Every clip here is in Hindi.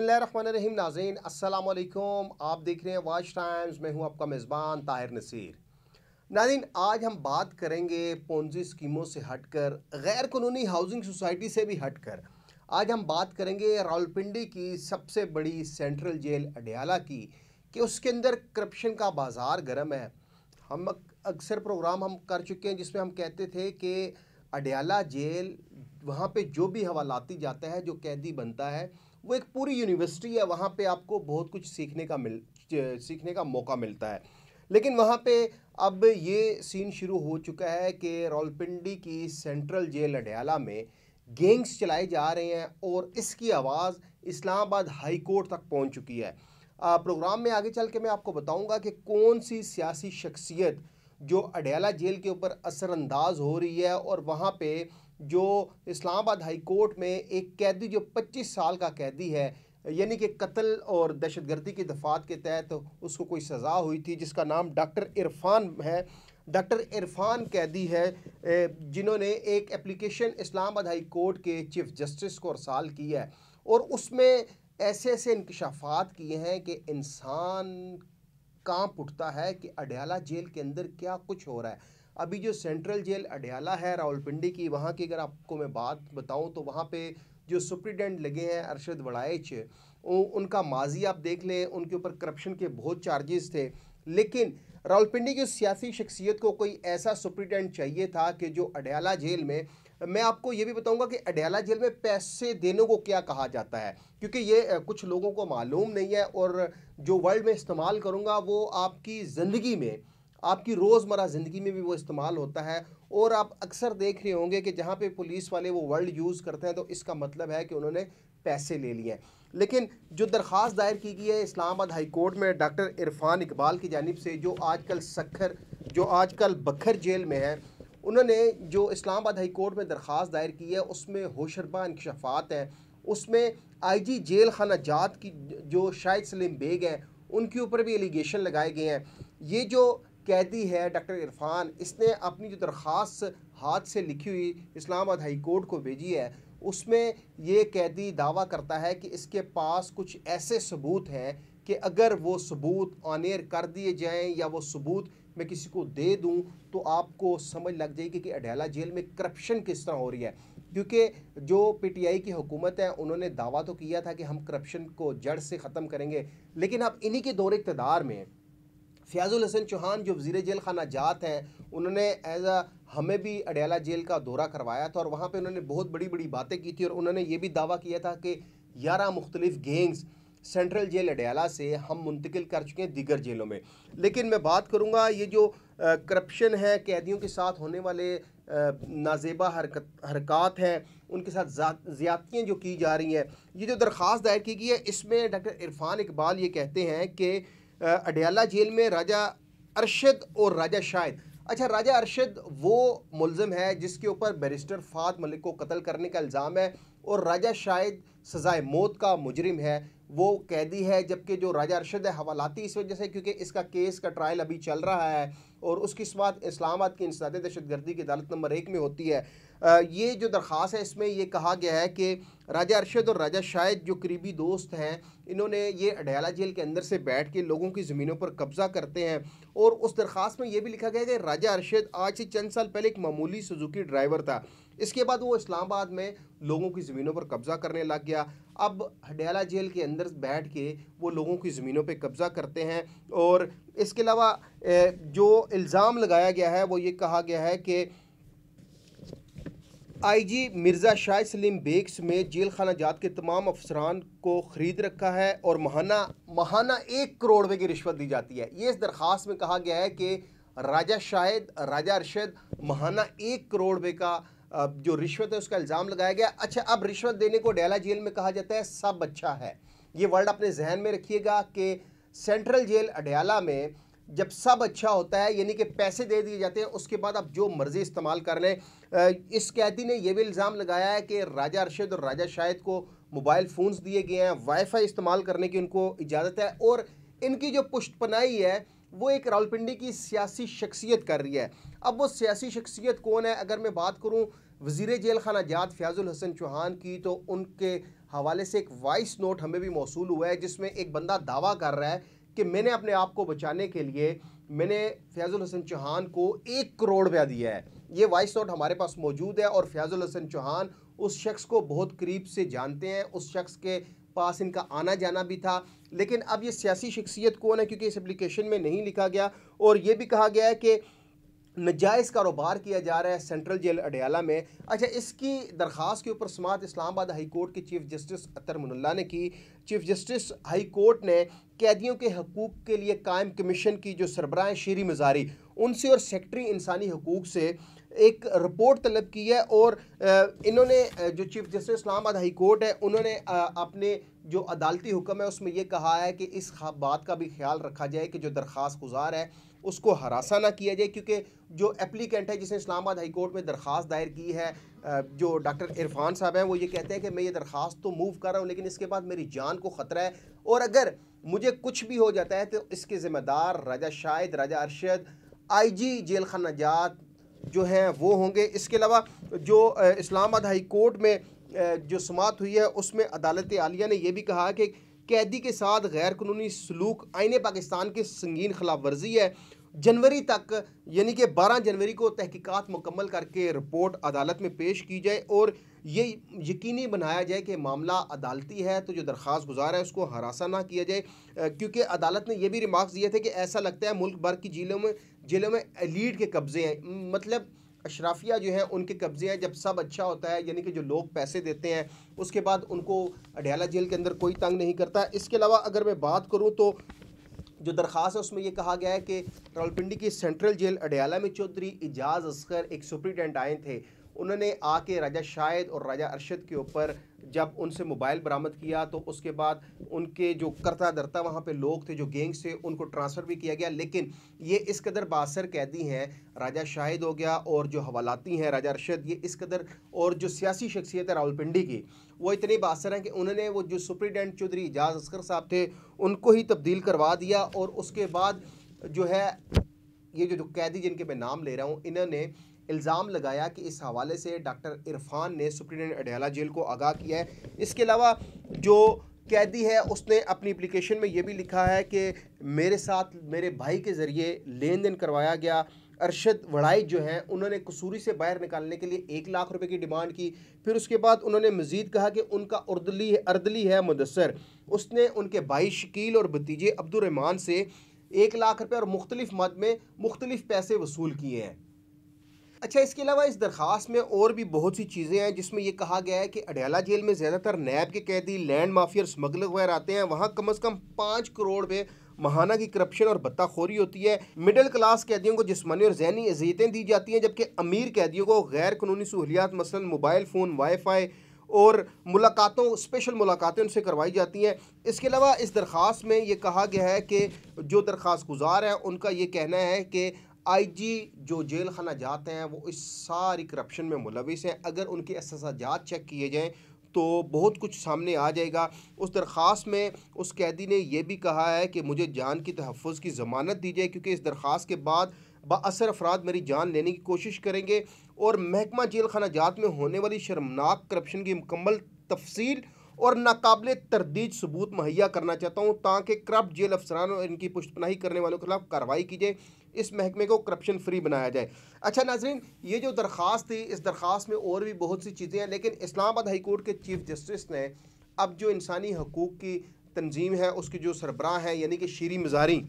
बसमीम नाजीन असलकुम आप देख रहे हैं वाच टाइम्स मैं हूं आपका मेज़बान ताहिर नसीर नाजीन आज हम बात करेंगे पोन्जी स्कीमों से हटकर गैर कानूनी हाउसिंग सोसाइटी से भी हटकर आज हम बात करेंगे रावलपिंडी की सबसे बड़ी सेंट्रल जेल अडयाला की कि उसके अंदर करप्शन का बाज़ार गर्म है हम अक्सर प्रोग्राम हम कर चुके हैं जिसमें हम कहते थे कि अडयाला जेल वहाँ पे जो भी हवालाती जाता है जो कैदी बनता है वो एक पूरी यूनिवर्सिटी है वहाँ पे आपको बहुत कुछ सीखने का मिल सीखने का मौका मिलता है लेकिन वहाँ पे अब ये सीन शुरू हो चुका है कि रोलपिंडी की सेंट्रल जेल अडयाला में गैंग्स चलाए जा रहे हैं और इसकी आवाज़ इस्लामाबाद हाई कोर्ट तक पहुँच चुकी है प्रोग्राम में आगे चल के मैं आपको बताऊँगा कि कौन सी सियासी शख्सियत जो अडयाला जेल के ऊपर असरअंदाज हो रही है और वहाँ पर जो इस्लामाबाद हाई कोर्ट में एक कैदी जो 25 साल का कैदी है यानी कि कत्ल और दहशत गर्दी की दफात के तहत तो उसको कोई सज़ा हुई थी जिसका नाम डॉक्टर इरफान है डॉक्टर इरफान कैदी है जिन्होंने एक एप्लीकेशन इस्लामाबाद हाई कोर्ट के चीफ जस्टिस को अरसाल की है और उसमें ऐसे ऐसे इंकशाफात किए हैं कि इंसान कांप उठता है कि अडयाला जेल के अंदर क्या कुछ हो रहा है अभी जो सेंट्रल जेल अडयाला है रावलपिंडी की वहाँ की अगर आपको मैं बात बताऊँ तो वहाँ पे जो सुप्रिटेंडेंट लगे हैं अरशद वड़ाइच उनका माजी आप देख लें उनके ऊपर करप्शन के बहुत चार्जेस थे लेकिन रावलपिंडी की सियासी शख्सियत को कोई ऐसा सुप्रिटेंडेंट चाहिए था कि जो अडयाला जेल में मैं आपको ये भी बताऊंगा कि अडयाला जेल में पैसे देने को क्या कहा जाता है क्योंकि ये कुछ लोगों को मालूम नहीं है और जो वर्ल्ड में इस्तेमाल करूँगा वो आपकी ज़िंदगी में आपकी रोज़मर्रा ज़िंदगी में भी वो इस्तेमाल होता है और आप अक्सर देख रहे होंगे कि जहाँ पे पुलिस वाले वो वर्ड यूज़ करते हैं तो इसका मतलब है कि उन्होंने पैसे ले लिए हैं लेकिन जो दरख्वास्त दायर की गई है इस्लामाबाद हाई कोर्ट में डॉक्टर इरफान इकबाल की जानब से जो आजकल सखर जो आजकल बखर जेल में है उन्होंने जो इस्लामाबाद हाई कोर्ट में दरख्वास्त दायर की है उसमें होशरबा इंकशाफात हैं उसमें आई जी जेल खाना जात की जो शाहिद सलीम बेग हैं उनके ऊपर भी एलिगेशन लगाए गए हैं ये जो कैदी है डॉक्टर इरफान इसने अपनी जो दरख्वास्त हाथ से लिखी हुई इस्लामाबाद हाई कोर्ट को भेजी है उसमें ये कैदी दावा करता है कि इसके पास कुछ ऐसे सबूत हैं कि अगर वो सबूत ऑनियर कर दिए जाएं या वो सबूत मैं किसी को दे दूं तो आपको समझ लग जाएगी कि अडेला जेल में करप्शन किस तरह हो रही है क्योंकि जो पीटीआई की हुकूमत है उन्होंने दावा तो किया था कि हम करप्शन को जड़ से ख़त्म करेंगे लेकिन अब इन्हीं के दौर इकतदार में फ़याज़ुल हसन चौहान जो वजीर जेल खाना जात हैं उन्होंने एज अ हमें भी अडयाला जेल का दौरा करवाया था और वहाँ पर उन्होंने बहुत बड़ी बड़ी बातें की थी और उन्होंने ये भी दावा किया था कि ग्यारह मुख्तलिफ़ गेंग्स सेंट्रल जेल अडयाला से हम मुंतकिल कर चुके हैं दीगर जेलों में लेकिन मैं बात करूँगा ये जो करप्शन है कैदियों के साथ होने वाले नाजेबा हरकत हरकत हैं उनके साथ ज़्यादतियाँ जो की जा रही हैं ये जो दरख्वास्त दायर की गई है इसमें डॉक्टर इरफान इकबाल ये कहते हैं कि अडयाला जेल में राजा अरशद और राजा शाहिद अच्छा राजा अरशद वो मुलज़म है जिसके ऊपर बैरिस्टर फात मलिक को कत्ल करने का इल्ज़ाम है और राजा शाहिद सज़ाए मौत का मुजरिम है वो कैदी है जबकि जो राजा अरशद है हवालाती इस वजह से क्योंकि इसका केस का ट्रायल अभी चल रहा है और उसकी समात इस्लामाबाद की इंसदादी दहशत गर्दी की अदालत नंबर एक में होती है ये जो दरख्वास है इसमें ये कहा गया है कि राजा अरशद और राजा शायद जो करीबी दोस्त हैं इन्होंने ये अडयाला जेल के अंदर से बैठ के लोगों की ज़मीनों पर कब्ज़ा करते हैं और उस दरख्वास में ये भी लिखा गया कि राजा अरशद आज से चंद साल पहले एक मामूली सुजुकी ड्राइवर था इसके बाद वो इस्लामाबाद में लोगों की ज़मीनों पर कब्ज़ा करने लग गया अब हडयाला जेल के अंदर बैठ के वो लोगों की ज़मीनों पर कब्ज़ा करते हैं और इसके अलावा जो इल्ज़ाम लगाया गया है वो ये कहा गया है कि आईजी मिर्ज़ा शाह सलीम बेग समेत जेल खाना जात के तमाम अफसरान को ख़रीद रखा है और महाना महाना एक करोड़ रुपये की रिश्वत दी जाती है ये इस दरख्वास्त में कहा गया है कि राजा शाहिद राजा अरशद महाना एक करोड़ रुपये का जो रिश्वत है उसका इल्ज़ाम लगाया गया अच्छा अब रिश्वत देने को डेला जेल में कहा जाता है सब अच्छा है ये वर्ड अपने जहन में रखिएगा कि सेंट्रल जेल अडयाला में जब सब अच्छा होता है यानी कि पैसे दे दिए जाते हैं उसके बाद आप जो मर्ज़ी इस्तेमाल कर लें इस कैदी ने यह भी इल्ज़ाम लगाया है कि राजा अरशद और राजा शाहिद को मोबाइल फ़ोन्स दिए गए हैं वाईफाई इस्तेमाल करने की उनको इजाज़त है और इनकी जो पुष्टपनाई है वो एक रावलपिंडी की सियासी शख्सियत कर रही है अब वो सियासी शख्सियत कौन है अगर मैं बात करूँ वजीर जेल खाना जात फ़याज़ुल हसन चौहान की तो उनके हवाले से एक वॉइस नोट हमें भी मौसू हुआ है जिसमें एक बंदा दावा कर रहा है कि मैंने अपने आप को बचाने के लिए मैंने फैज़ुल हसन चौहान को एक करोड़ रुपया दिया है ये वॉइस नोट हमारे पास मौजूद है और फैज़ुल हसन चौहान उस शख्स को बहुत करीब से जानते हैं उस शख्स के पास इनका आना जाना भी था लेकिन अब ये सियासी शख्सियत कौन है क्योंकि इस एप्लीकेशन में नहीं लिखा गया और ये भी कहा गया है कि नजायज़ कारोबार किया जा रहा है सेंट्रल जेल अडयाला में अच्छा इसकी दरख्वास्त के ऊपर समात इस्लामाबाद हाई कोर्ट के चीफ जस्टिस अतर मनुल्ला ने की चीफ जस्टिस हाई कोर्ट ने कैदियों के हकूक़ के लिए कायम कमीशन की जो सरबराह शेरी मजारी उनसे और सेक्ट्री इंसानी हकूक़ से एक रिपोर्ट तलब की है और इन्होंने जो chief justice Islamabad high court है उन्होंने अपने जो अदालती हुक्म है उसमें यह कहा है कि इस बात का भी ख्याल रखा जाए कि जो दरख्वास्त गुजार है उसको हरासा ना किया जाए क्योंकि जो एप्लीकेंट है जिसने इस्लामाबाद हाई कोर्ट में दरख्वास्त दायर की है जो डॉक्टर इरफान साहब हैं वो ये कहते हैं कि मैं ये दरख्वास्त तो मूव कर रहा हूँ लेकिन इसके बाद मेरी जान को ख़तरा है और अगर मुझे कुछ भी हो जाता है तो इसके ज़िम्मेदार राजा शाहिद राजा अरशद आईजी जेल खाना जात जो हैं वो होंगे इसके अलावा जो इस्लामाबाद हाई कोर्ट में जो समात हुई है उसमें अदालत आलिया ने यह भी कहा कि कैदी के साथ गैर कानूनी सलूक आइने पाकिस्तान की संगीन खिलाफ वर्जी है जनवरी तक यानी कि 12 जनवरी को तहकीकात मुकम्मल करके रिपोर्ट अदालत में पेश की जाए और ये यकीनी बनाया जाए कि मामला अदालती है तो जो दरख्वास्त गुजार है उसको हरासा ना किया जाए क्योंकि अदालत ने यह भी रिमार्क्स दिए थे कि ऐसा लगता है मुल्क भर की जिलों में जेलों में लीड के कब्ज़े हैं मतलब अशराफिया जो है उनके कब्ज़े हैं जब सब अच्छा होता है यानी कि जो लोग पैसे देते हैं उसके बाद उनको अडयाला जेल के अंदर कोई तंग नहीं करता इसके अलावा अगर मैं बात करूँ तो जो दरख्वास है उसमें यह कहा गया है कि रावलपिंडी की सेंट्रल जेल अडयाला में चौधरी इजाज़ असकर एक सुप्रिटेंडेंट आए थे उन्होंने आके राजा शाहिद और राजा अरशद के ऊपर जब उनसे मोबाइल बरामद किया तो उसके बाद उनके जो करता दरता वहाँ पे लोग थे जो गैंग्स थे उनको ट्रांसफ़र भी किया गया लेकिन ये इस कदर बासर कैदी हैं राजा शाहिद हो गया और जो हवालाती हैं राजा अरशद ये इस कदर और जो सियासी शख्सियत है रावलपिंडी की वो इतने बासर हैं कि उन्होंने वो जो सुप्रिटेंडेंट चौधरी एजाज असकर साहब थे उनको ही तब्दील करवा दिया और उसके बाद जो है ये जो जो कैदी जिनके मैं नाम ले रहा हूँ इन्होंने इल्ज़ाम लगाया कि इस हवाले से डॉक्टर इरफान ने सुप्रिटेंडेंट अडयाला जेल को आगाह किया है इसके अलावा जो कैदी है उसने अपनी एप्लीकेशन में ये भी लिखा है कि मेरे साथ मेरे भाई के ज़रिए लेन देन करवाया गया अरशद वड़ाई जो हैं उन्होंने कसूरी से बाहर निकालने के लिए एक लाख रुपए की डिमांड की फिर उसके बाद उन्होंने मज़ीद कहा कि उनका उर्दली अर्दली है मुदसर उसने उनके भाई शकील और भतीजे अब्दुलरहमान से एक लाख रुपये और मुख्तलिफ मद में मुख्तलिफ पैसे वसूल किए हैं अच्छा इसके अलावा इस दरख्वास में और भी बहुत सी चीज़ें हैं जिसमें यह कहा गया है कि अडयाला जेल में ज़्यादातर नैब के कैदी लैंड माफिया और स्मगलर वगैरह आते हैं वहाँ कम अज़ कम पाँच करोड़ में महाना की करप्शन और बत्ताखोरी होती है मिडिल क्लास कैदियों को जिसमानी और जहनी अजियतें दी जाती हैं जबकि अमीर कैदियों को गैर कानूनी सहूलियात मसलन मोबाइल फ़ोन वाईफाई और मुलाकातों स्पेशल मुलाकातें उनसे करवाई जाती हैं इसके अलावा इस दरख्वास में ये कहा गया है कि जो दरख्वास गुजार है उनका ये कहना है कि आईजी जो जेल खाना जाते हैं वो इस सारी करप्शन में मुलविस हैं अगर उनके एहसास चेक किए जाएँ तो बहुत कुछ सामने आ जाएगा उस दरख्वास में उस कैदी ने यह भी कहा है कि मुझे जान की तहफ़ की ज़मानत दी जाए क्योंकि इस दरख्वास के बाद बासर अफराद मेरी जान लेने की कोशिश करेंगे और महकमा जेल खाना जात में होने वाली शर्मनाक करप्शन की मुकम्मल तफसील और नाकबले तरदीज सबूत मुहैया करना चाहता हूँ ताकि करप्ट जेल अफसरान और इनकी पुष्टपनाही करने वालों के खिलाफ कार्रवाई की जाए इस महकमे को करप्शन फ्री बनाया जाए अच्छा नाजरीन ये जो दरख्वास्त थी इस दरख्वास्त में और भी बहुत सी चीज़ें हैं लेकिन इस्लामाबाद हाई कोर्ट के चीफ जस्टिस ने अब जो इंसानी हकूक़ की तंजीम है उसके जो सरबराह हैं यानी कि शीरी मजारी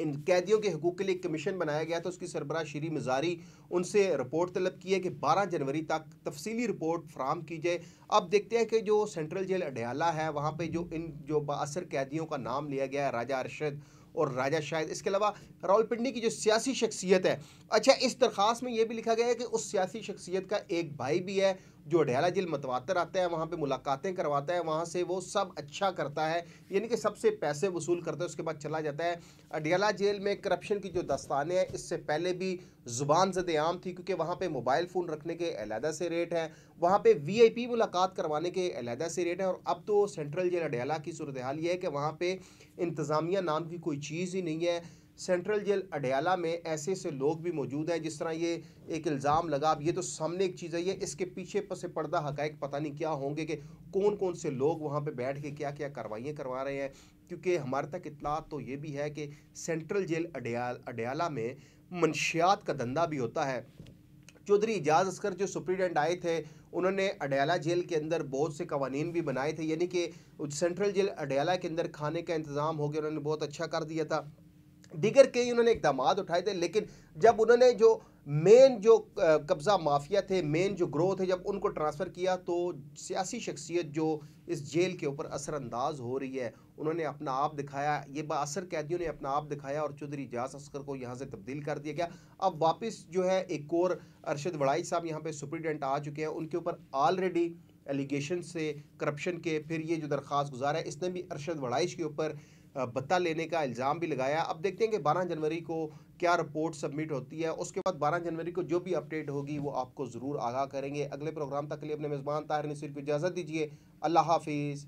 इन कैदियों के हकूक़ के लिए कमीशन बनाया गया था उसकी सरबरा श्री मजारी उनसे रिपोर्ट तलब की है कि 12 जनवरी तक तफसीली रिपोर्ट फ्राहम की जाए अब देखते हैं कि जो सेंट्रल जेल अडयाला है वहाँ पर जो इन जो बासर कैदियों का नाम लिया गया है राजा अरशद और राजा शाहिद इसके अलावा रावलपिंडी की जो सियासी शख्सियत है अच्छा इस दरख्वास में यह भी लिखा गया है कि उस सियासी शख्सियत का एक भाई भी है जो अडहला जेल मतवातर आता है वहाँ पे मुलाकातें करवाता है वहाँ से वो सब अच्छा करता है यानी कि सबसे पैसे वसूल करता है उसके बाद चला जाता है अडहला जेल में करप्शन की जो दस्ताने हैं इससे पहले भी ज़ुबान जद आम थी क्योंकि वहाँ पर मोबाइल फ़ोन रखने के अलहदा से रेट हैं वहाँ पर वी मुलाकात करवाने के अलहदा से रेट हैं और अब तो सेंट्रल जेल अडहला की सूरत हाल ये है कि वहाँ पर इंतज़ामिया नाम की कोई चीज़ ही नहीं है सेंट्रल जेल अडयाला में ऐसे ऐसे लोग भी मौजूद हैं जिस तरह ये एक इल्ज़ाम लगा अब ये तो सामने एक चीज़ है ये इसके पीछे पसे पर्दा हक पता नहीं क्या होंगे कि कौन कौन से लोग वहाँ पे बैठ के क्या क्या कार्रवाइयाँ करवा रहे हैं क्योंकि हमारे तक इतला तो ये भी है कि सेंट्रल जेल अडयाल अडयाला में मनशियात का धंधा भी होता है चौधरी एजाज असकर जो सुप्रीडेंट आए थे उन्होंने अडयाला जेल के अंदर बहुत से कवानीन भी बनाए थे यानी कि सेंट्रल जेल अडयाला के अंदर खाने का इंतज़ाम हो गया उन्होंने बहुत अच्छा कर दिया था दीगर कई उन्होंने इकदाम उठाए थे लेकिन जब उन्होंने जो मेन जो कब्ज़ा माफिया थे मेन जो ग्रोह थे जब उनको ट्रांसफ़र किया तो सियासी शख्सियत जो इस जेल के ऊपर असरानंदाज हो रही है उन्होंने अपना आप दिखाया ये बासर कैदियों ने अपना आप दिखाया और चौधरी जास असकर को यहाँ से तब्दील कर दिया गया अब वापस जो है एक और अरशद वड़ाई साहब यहाँ पे सुप्रिटेंडेंट आ चुके हैं उनके ऊपर ऑलरेडी एलिगेशन से करप्शन के फिर ये जो दरख्वास गुजार है इसने भी अरशद वड़ाइश के ऊपर भत्ता लेने का इल्ज़ाम भी लगाया अब देखते हैं कि बारह जनवरी को क्या रिपोर्ट सबमिट होती है उसके बाद 12 जनवरी को जो भी अपडेट होगी वो आपको ज़रूर आगाह करेंगे अगले प्रोग्राम तक के लिए अपने मेज़बान ताहिर नसीर को इजाज़त दीजिए अल्लाह हाफिज़